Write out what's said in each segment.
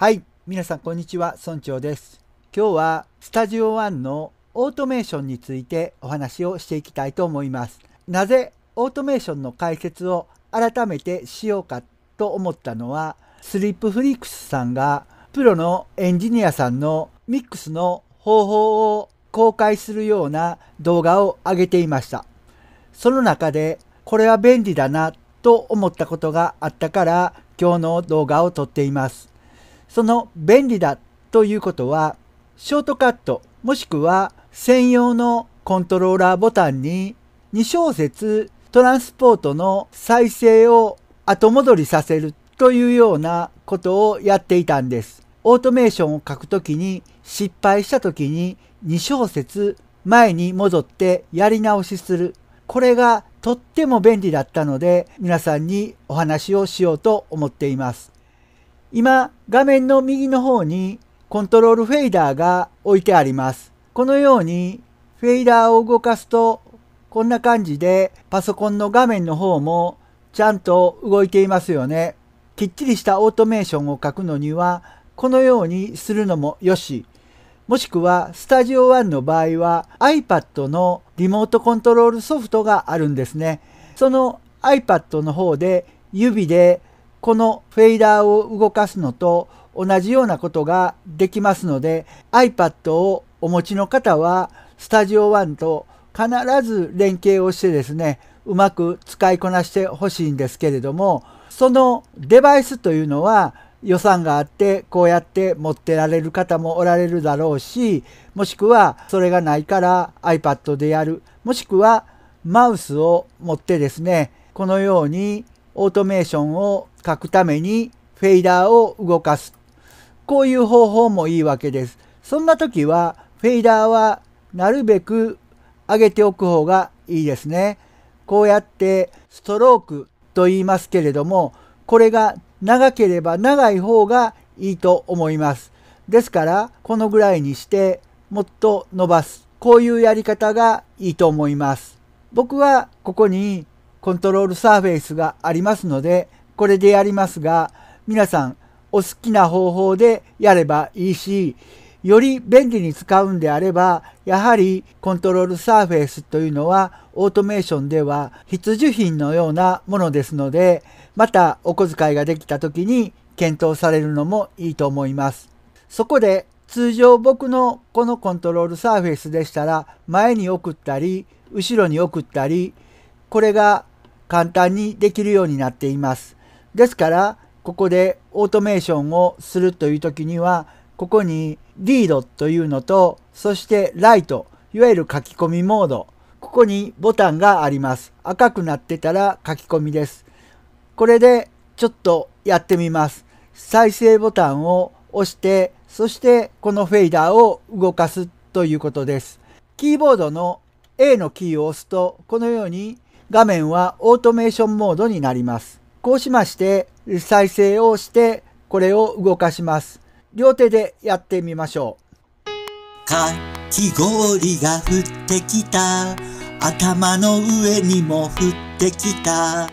はい、皆さんこんにちは、村長です。今日はスタジオワンのオートメーションについてお話をしていきたいと思います。なぜオートメーションの解説を改めてしようかと思ったのは、スリップフリックスさんがプロのエンジニアさんのミックスの方法を公開するような動画を上げていました。その中でこれは便利だなと思ったことがあったから今日の動画を撮っています。その便利だということはショートカットもしくは専用のコントローラーボタンに2小節トランスポートの再生を後戻りさせるというようなことをやっていたんです。オートメーションを書くときに失敗したときに2小節前に戻ってやり直しする。これがとっても便利だったので皆さんにお話をしようと思っています。今画面の右の方にコントロールフェーダーが置いてあります。このようにフェーダーを動かすとこんな感じでパソコンの画面の方もちゃんと動いていますよね。きっちりしたオートメーションを書くのにはこのようにするのもよし、もしくは Studio One の場合は iPad のリモートコントロールソフトがあるんですね。その iPad の方で指でこのフェイダーを動かすのと同じようなことができますので iPad をお持ちの方はスタジオ e と必ず連携をしてですねうまく使いこなしてほしいんですけれどもそのデバイスというのは予算があってこうやって持ってられる方もおられるだろうしもしくはそれがないから iPad でやるもしくはマウスを持ってですねこのようにオートメーションを書くためにフェーダーを動かす。こういう方法もいいわけです。そんな時はフェイダーはなるべく上げておく方がいいですね。こうやってストロークと言いますけれども、これが長ければ長い方がいいと思います。ですから、このぐらいにしてもっと伸ばす。こういうやり方がいいと思います。僕はここにコントロールサーフェイスがありますので、これでやりますが、皆さんお好きな方法でやればいいし、より便利に使うんであれば、やはりコントロールサーフェイスというのはオートメーションでは必需品のようなものですので、またお小遣いができた時に検討されるのもいいと思います。そこで通常僕のこのコントロールサーフェイスでしたら前に送ったり後ろに送ったりこれが簡単にできるようになっています。ですからここでオートメーションをするという時にはここにリードというのとそしてライトいわゆる書き込みモードここにボタンがあります。赤くなってたら書き込みです。これでちょっとやってみます。再生ボタンを押してそしてこのフェイダーを動かすということです。キーボードの A のキーを押すとこのように画面はオートメーションモードになります。こうしまして、再生をして、これを動かします。両手でやってみましょう。かき氷が降ってきた。頭の上にも降ってきた。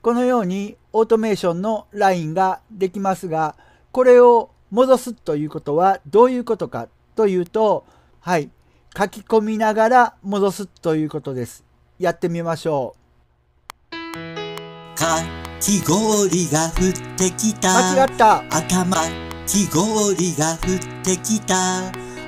このようにオートメーションのラインができますが、これを戻すということはどういうことかというと、はい、書き込みながら戻すということです。やってみましょうかき氷が降ってきた間違った頭き氷が降ってきた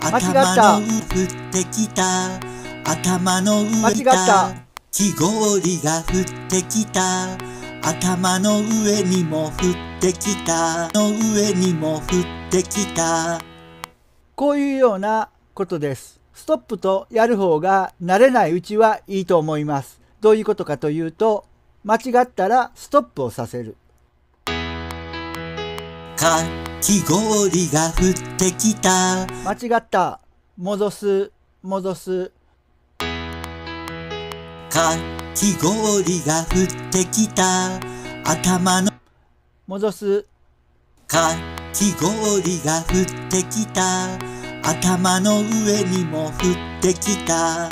頭の上降ってきた頭の上間違ったき氷が降ってきた頭の上にも降ってきたの上にも降ってきたこういうようなことですストップとやる方が慣れないうちはいいと思います。どういうことかというと、間違ったらストップをさせる。かき氷が降ってきた。間違った。戻す、戻す。かき氷が降ってきた。頭の。戻す。かき氷が降ってきた。頭の上にも降ってきた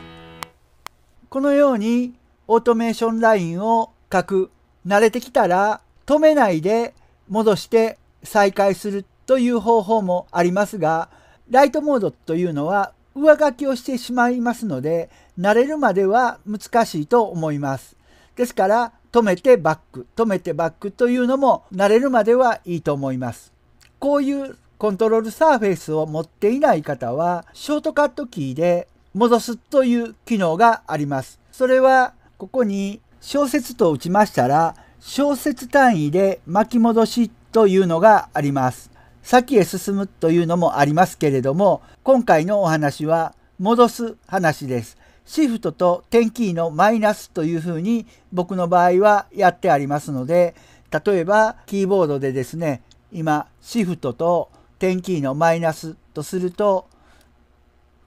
このようにオートメーションラインを書く慣れてきたら止めないで戻して再開するという方法もありますがライトモードというのは上書きをしてしまいますので慣れるまでは難しいと思います。ですから止めてバック止めてバックというのも慣れるまではいいと思います。こういうコントロールサーフェイスを持っていない方は、ショートカットキーで戻すという機能があります。それは、ここに小説と打ちましたら、小説単位で巻き戻しというのがあります。先へ進むというのもありますけれども、今回のお話は戻す話です。シフトと点キーのマイナスというふうに僕の場合はやってありますので、例えばキーボードでですね、今シフトと点キーのマイナスとすると、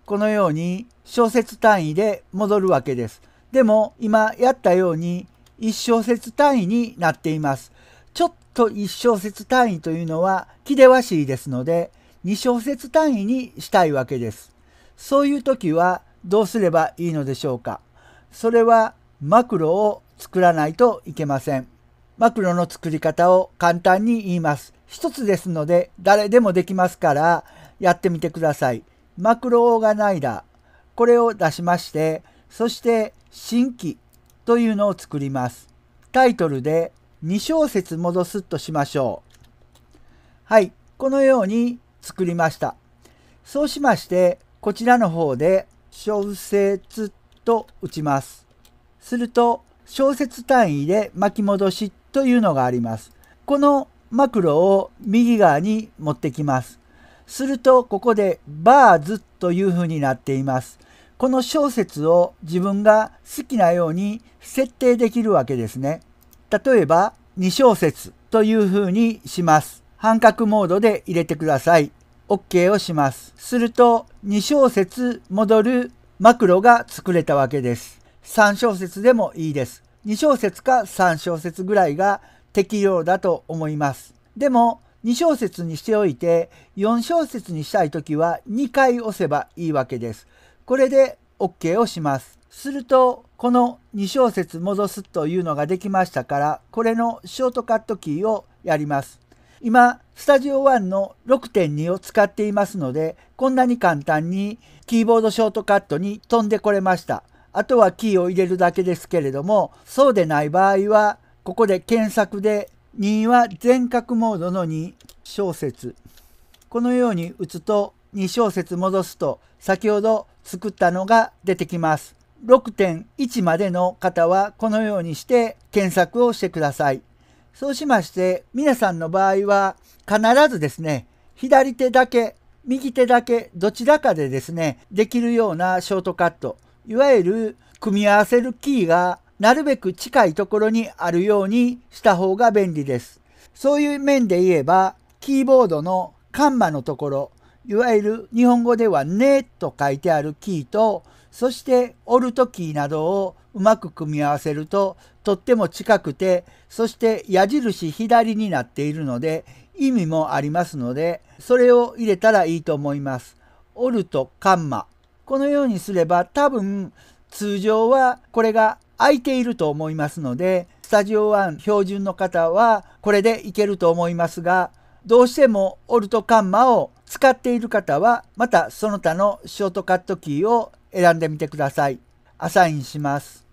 このように小節単位で戻るわけです。でも今やったように1小節単位になっています。ちょっと1小節単位というのは気でわしいですので2小節単位にしたいわけです。そういう時はどうすればいいのでしょうか。それはマクロを作らないといけません。マクロの作り方を簡単に言います。一つですので誰でもできますからやってみてください。マクロオーガナイダー。これを出しまして、そして新規というのを作ります。タイトルで2小節戻すとしましょう。はい、このように作りました。そうしまして、こちらの方で小節と打ちます。すると、小節単位で巻き戻しというのがあります。このマクロを右側に持ってきます。するとここでバーズというふうになっています。この小節を自分が好きなように設定できるわけですね。例えば2小節というふうにします。半角モードで入れてください。OK をします。すると2小節戻るマクロが作れたわけです。3小節でもいいです。2小節か3小節ぐらいが適量だと思います。でも2小節にしておいて4小節にしたい時は2回押せばいいわけです。これで OK をします。するとこの2小節戻すというのができましたからこれのショートカットキーをやります。今スタジオ1の6.2を使っていますのでこんなに簡単にキーボードショートカットに飛んでこれました。あとはキーを入れるだけですけれどもそうでない場合はここで検索で2は全角モードの2小節。このように打つと2小節戻すと先ほど作ったのが出てきます。6.1までの方はこのようにして検索をしてください。そうしまして皆さんの場合は必ずですね、左手だけ、右手だけ、どちらかでですね、できるようなショートカット、いわゆる組み合わせるキーがなるべく近いところにあるようにした方が便利です。そういう面で言えば、キーボードのカンマのところ、いわゆる日本語ではねと書いてあるキーと、そしてオルトキーなどをうまく組み合わせると、とっても近くて、そして矢印左になっているので、意味もありますので、それを入れたらいいと思います。オルト、カンマ。このようにすれば多分通常はこれが空いていると思いますので、スタジオ1標準の方はこれでいけると思いますが、どうしてもオルトカンマを使っている方は、またその他のショートカットキーを選んでみてください。アサインします。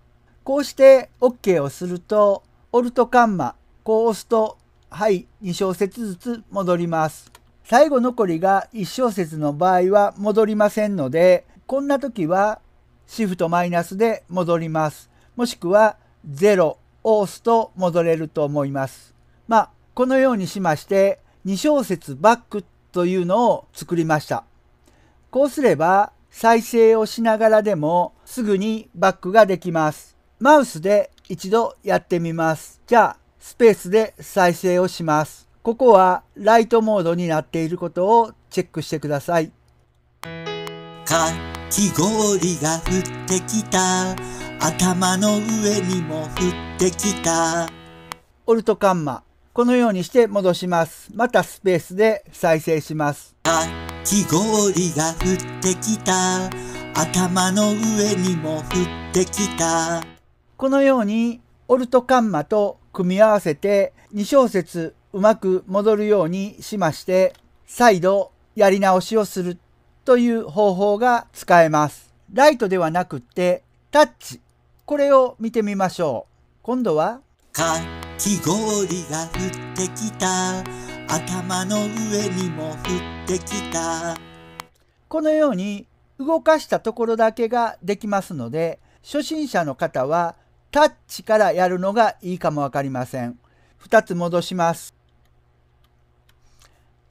こうして OK をすると、オルトカンマ、こう押すと、はい、2小節ずつ戻ります。最後残りが1小節の場合は戻りませんので、こんな時はシフトマイナスで戻ります。もしくは0を押すと戻れると思います。まあ、このようにしまして、2小節バックというのを作りました。こうすれば、再生をしながらでもすぐにバックができます。マウスで一度やってみます。じゃあ、スペースで再生をします。ここはライトモードになっていることをチェックしてください。かき氷が降ってきた頭の上にも降ってきた。オルトカンマ。このようにして戻します。またスペースで再生します。かき氷が降ってきた。頭の上にも降ってきた。このように、オルトカンマと組み合わせて2小節うまく戻るようにしまして、再度やり直しをするという方法が使えます。ライトではなくって、タッチこれを見てみましょう。今度は、かき氷が降ってきた。頭の上にも降ってきた。このように動かしたところだけができますので、初心者の方はタッチからやるのがいいかもわかりません。2つ戻します。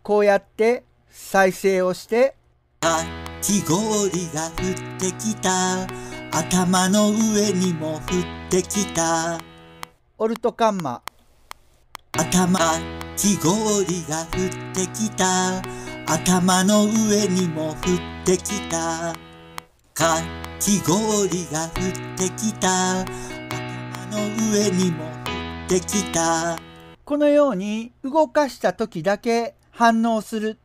こうやって再生をして、かき氷が降ってきた。頭の上にも降ってきたオルトカンマ頭木氷が降ってきた頭の上にも降ってきたかき氷が降ってきた頭の上にも降ってきたこのように動かした時だけ反応する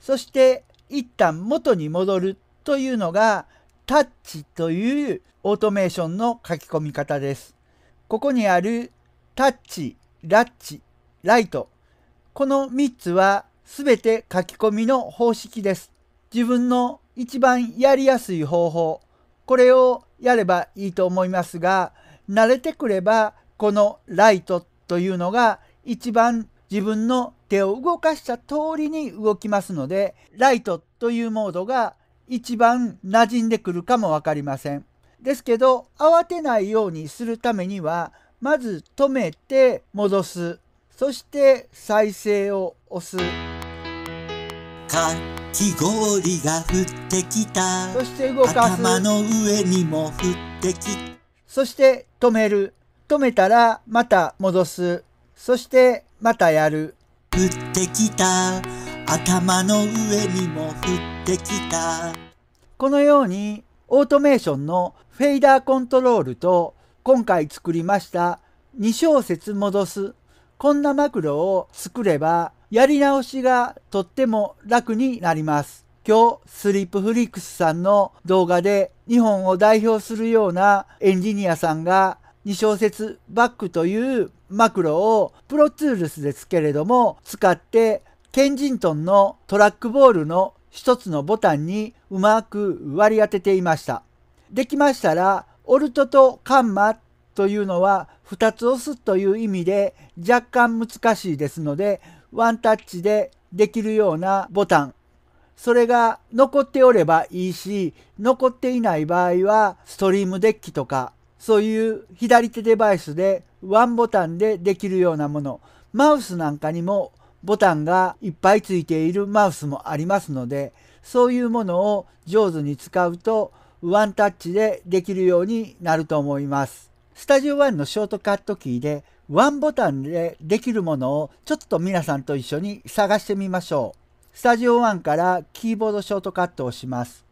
そして一旦元に戻るというのがタッチというオートメーションの書き込み方です。ここにあるタッチ、ラッチ、ライト。この3つは全て書き込みの方式です。自分の一番やりやすい方法。これをやればいいと思いますが、慣れてくればこのライトというのが一番自分の手を動かした通りに動きますので、ライトというモードが一番馴染んでくるかも分かりません。ですけど慌てないようにするためにはまず止めて戻すそして再生を押すかき氷が降ってきたそして動かす頭の上にも降ってきそして止める止めたらまた戻すそしてまたやる降ってきた頭の上にも降ってきたこのようにオートメーションのフェイダーコントロールと今回作りました2小節戻すこんなマクロを作ればやり直しがとっても楽になります今日スリップフリックスさんの動画で日本を代表するようなエンジニアさんが2小節バックというマクロをプロツールスですけれども使ってケンジントンのトラックボールの一つのボタンにうまく割り当てていました。できましたら、オルトとカンマというのは2つ押すという意味で若干難しいですので、ワンタッチでできるようなボタン。それが残っておればいいし、残っていない場合はストリームデッキとか、そういう左手デバイスでワンボタンでできるようなもの。マウスなんかにもボタンがいっぱいついているマウスもありますので、そういうものを上手に使うとワンタッチでできるようになると思います。スタジオ1のショートカットキーでワンボタンでできるものをちょっと皆さんと一緒に探してみましょう。スタジオ1からキーボードショートカットをします。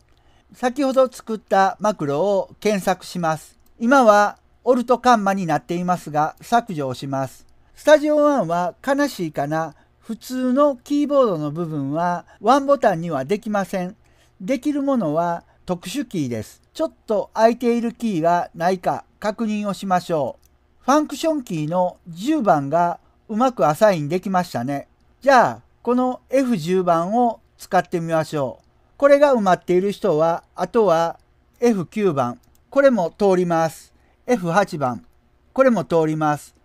先ほど作ったマクロを検索します。今はオルトカンマになっていますが削除をします。スタジオ1は悲しいかな普通のキーボードの部分はワンボタンにはできません。できるものは特殊キーです。ちょっと空いているキーがないか確認をしましょう。ファンクションキーの10番がうまくアサインできましたね。じゃあ、この F10 番を使ってみましょう。これが埋まっている人は、あとは F9 番。これも通ります。F8 番。これも通ります。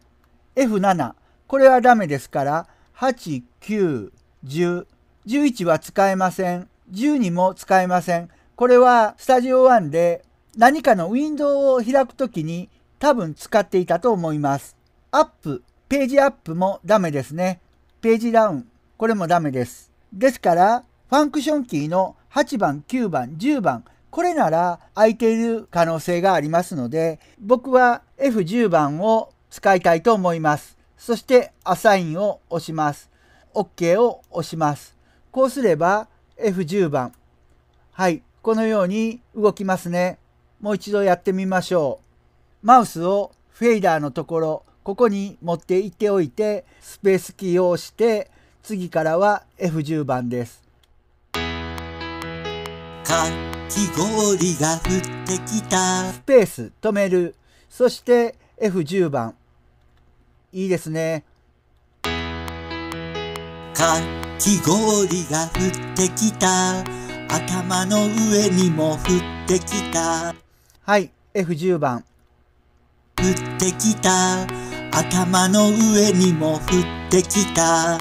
F7。これはダメですから、8、9、10、11は使えません。12も使えません。これはスタジオ1で何かのウィンドウを開くときに多分使っていたと思います。アップ、ページアップもダメですね。ページダウン、これもダメです。ですから、ファンクションキーの8番、9番、10番、これなら空いている可能性がありますので、僕は F10 番を使いたいと思います。そしてアサインを押します。OK を押します。こうすれば F10 番。はい、このように動きますね。もう一度やってみましょう。マウスをフェイダーのところ、ここに持っていっておいて、スペースキーを押して、次からは F10 番です。かき氷が降ってきた。スペース止める。そして F10 番。いいですね。かき氷が降ってきた。頭の上にも降ってきた。はい、F10 番。降ってきた。頭の上にも降ってきた。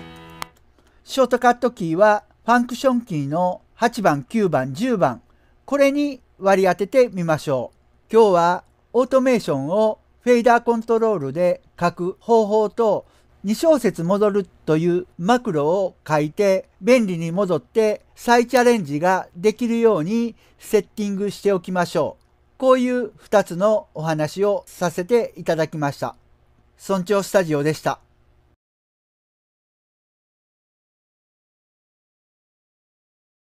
ショートカットキーはファンクションキーの8番、9番、10番。これに割り当ててみましょう。今日はオートメーションをフェイダーコントロールで書く方法と2小節戻るというマクロを書いて便利に戻って再チャレンジができるようにセッティングしておきましょう。こういう2つのお話をさせていただきました。村長スタジオでした。